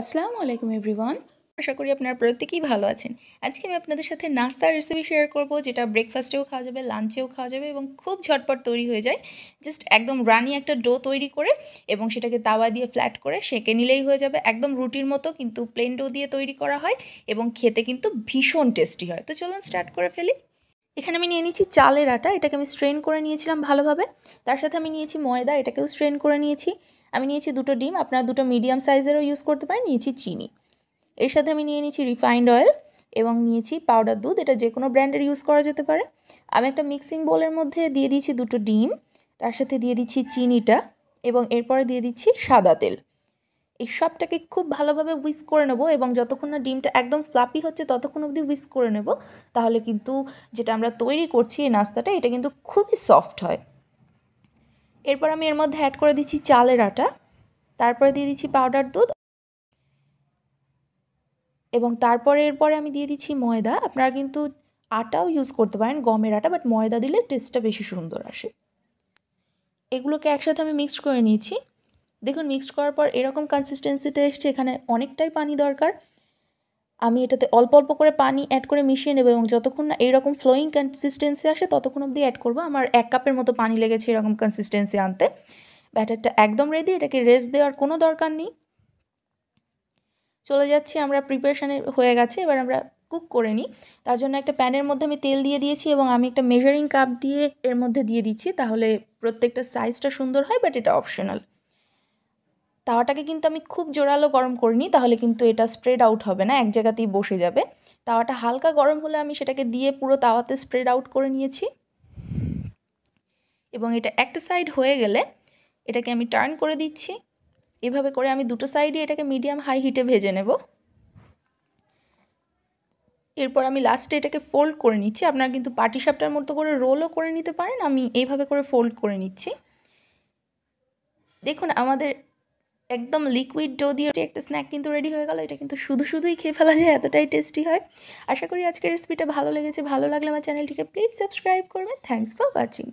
আসসালামু আলাইকুম এভরিওয়ান আশা করি আপনারা প্রত্যেকেই ভালো আছেন আজকে আমি আপনাদের সাথে নাস্তার রেসিপি শেয়ার করব যেটা ব্রেকফাস্টেও খাওয়া যাবে লাঞ্চেও খাওয়া যাবে এবং খুব ঝটপট তৈরি হয়ে যায় জাস্ট একদম রানি একটা ডো তৈরি করে এবং সেটাকে তাওয়া দিয়ে ফ্ল্যাট করে সেঁকে নিলেই হয়ে যাবে একদম রুটির মতো কিন্তু প্লেন ডো দিয়ে তৈরি করা হয় এবং খেতে কিন্তু ভীষণ টেস্টি হয় তো চলুন স্টার্ট করে ফেলি এখানে আমি নিয়ে নিয়েছি চালের আটা এটাকে আমি স্ট্রেন করে নিয়েছিলাম ভালোভাবে তার সাথে আমি নিয়েছি ময়দা এটাকেও স্ট্রেন করে নিয়েছি আমি নিয়েছি দুটো ডিম আপনারা দুটো মিডিয়াম সাইজেরও ইউজ করতে পারেন নিয়েছি চিনি এর সাথে আমি নিয়ে নিয়েছি রিফাইন্ড অয়েল এবং নিয়েছি পাউডার দুধ এটা যে কোনো ব্র্যান্ডের ইউজ করা যেতে পারে আমি একটা মিক্সিং বোলের মধ্যে দিয়ে দিয়েছি দুটো ডিম তার সাথে দিয়ে দিচ্ছি চিনিটা এবং এরপরে দিয়ে দিচ্ছি সাদা তেল এই সবটাকে খুব ভালোভাবে উইস করে নেব এবং যতক্ষণ না ডিমটা একদম ফ্লাপি হচ্ছে ততক্ষণ অবধি উইস করে নেব তাহলে কিন্তু যেটা আমরা তৈরি করছি এই নাস্তাটা এটা কিন্তু খুবই সফট হয় এরপর আমি এর মধ্যে অ্যাড করে দিচ্ছি চালের আটা তারপরে দিয়ে দিচ্ছি পাউডার দুধ এবং তারপরে এরপরে আমি দিয়ে দিচ্ছি ময়দা আপনারা কিন্তু আটাও ইউজ করতে পারেন গমের আটা বাট ময়দা দিলে টেস্টটা বেশি সুন্দর আসে এগুলোকে একসাথে আমি মিক্সড করে নিয়েছি দেখুন মিক্সড করার পর এরকম কনসিস্টেন্সিটা এসছে এখানে অনেকটাই পানি দরকার আমি এটাতে অল্প অল্প করে পানি অ্যাড করে মিশিয়ে নেবো এবং যতক্ষণ না এইরকম ফ্লোয়িং কনসিস্টেন্সি আসে ততক্ষণ অবধি অ্যাড করবো আমার এক কাপের মতো পানি লেগেছে এরকম কনসিস্টেন্সি আনতে ব্যাটারটা একদম রেডি এটাকে রেস্ট দেওয়ার কোনো দরকার নেই চলে যাচ্ছি আমরা প্রিপারেশানে হয়ে গেছে এবার আমরা কুক করে নিই তার জন্য একটা প্যানের মধ্যে আমি তেল দিয়ে দিয়েছি এবং আমি একটা মেজারিং কাপ দিয়ে এর মধ্যে দিয়ে দিচ্ছি তাহলে প্রত্যেকটা সাইজটা সুন্দর হয় বাট এটা অপশনাল তাওয়াটাকে কিন্তু আমি খুব জোরালো গরম করিনি তাহলে কিন্তু এটা স্প্রেড আউট হবে না এক জায়গাতেই বসে যাবে তাওয়াটা হালকা গরম হলে আমি সেটাকে দিয়ে পুরো তাওয়াতে স্প্রেড আউট করে নিয়েছি এবং এটা একটা সাইড হয়ে গেলে এটাকে আমি টার্ন করে দিচ্ছি এভাবে করে আমি দুটো সাইডে এটাকে মিডিয়াম হাই হিটে ভেজে নেব এরপর আমি লাস্টে এটাকে ফোল্ড করে নিচ্ছি আপনারা কিন্তু পার্টি সাপটার মতো করে রোলও করে নিতে পারেন আমি এইভাবে করে ফোল্ড করে নিচ্ছি দেখুন আমাদের একদম লিকুইড ডো দিয়ে একটা স্ন্যাক কিন্তু রেডি হয়ে গেল এটা কিন্তু শুধু শুধুই খেয়ে ফেলা যায় এতটাই টেস্টি হয় আশা করি আজকের রেসিপিটা ভালো লেগেছে ভালো লাগলে আমার চ্যানেলটিকে প্লিজ সাবস্ক্রাইব করবেন থ্যাংকস ফর ওয়াচিং